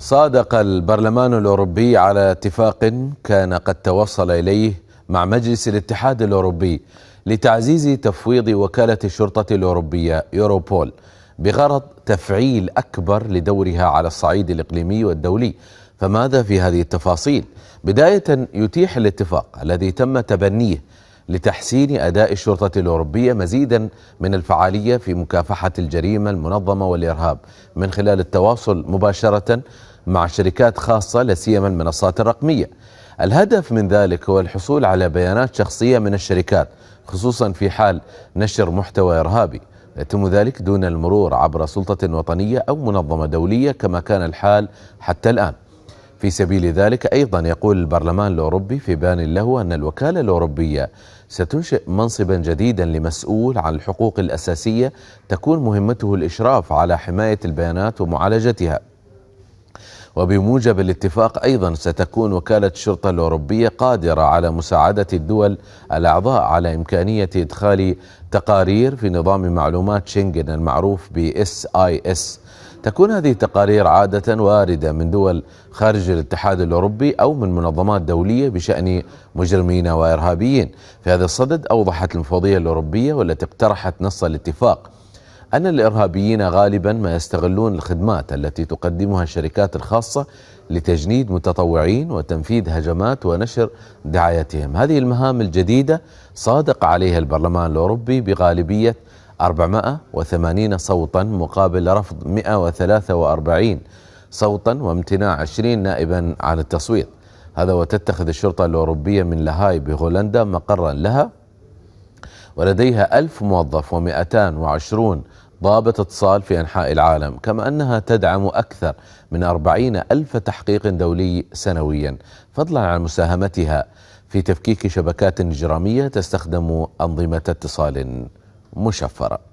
صادق البرلمان الأوروبي على اتفاق كان قد توصل إليه مع مجلس الاتحاد الأوروبي لتعزيز تفويض وكالة الشرطة الأوروبية يوروبول بغرض تفعيل أكبر لدورها على الصعيد الإقليمي والدولي فماذا في هذه التفاصيل؟ بداية يتيح الاتفاق الذي تم تبنيه لتحسين أداء الشرطة الأوروبية مزيدا من الفعالية في مكافحة الجريمة المنظمة والإرهاب من خلال التواصل مباشرة مع شركات خاصة لسيما المنصات الرقمية الهدف من ذلك هو الحصول على بيانات شخصية من الشركات خصوصا في حال نشر محتوى إرهابي يتم ذلك دون المرور عبر سلطة وطنية أو منظمة دولية كما كان الحال حتى الآن في سبيل ذلك أيضا يقول البرلمان الأوروبي في بيان له أن الوكالة الأوروبية ستنشئ منصبا جديدا لمسؤول عن الحقوق الأساسية تكون مهمته الإشراف على حماية البيانات ومعالجتها وبموجب الاتفاق أيضا ستكون وكالة الشرطة الأوروبية قادرة على مساعدة الدول الأعضاء على إمكانية إدخال تقارير في نظام معلومات شنغن المعروف ب SIS تكون هذه التقارير عادة واردة من دول خارج الاتحاد الأوروبي أو من منظمات دولية بشأن مجرمين وإرهابيين في هذا الصدد أوضحت المفوضية الأوروبية والتي اقترحت نص الاتفاق أن الإرهابيين غالبا ما يستغلون الخدمات التي تقدمها الشركات الخاصة لتجنيد متطوعين وتنفيذ هجمات ونشر دعايتهم هذه المهام الجديدة صادق عليها البرلمان الأوروبي بغالبية 480 صوتا مقابل رفض 143 صوتا وامتناع 20 نائبا عن التصويت هذا وتتخذ الشرطة الأوروبية من لاهاي بهولندا مقرا لها ولديها ألف موظف و220 ضابط اتصال في أنحاء العالم كما أنها تدعم أكثر من أربعين ألف تحقيق دولي سنويا فضلا عن مساهمتها في تفكيك شبكات جرامية تستخدم أنظمة اتصال مشفرة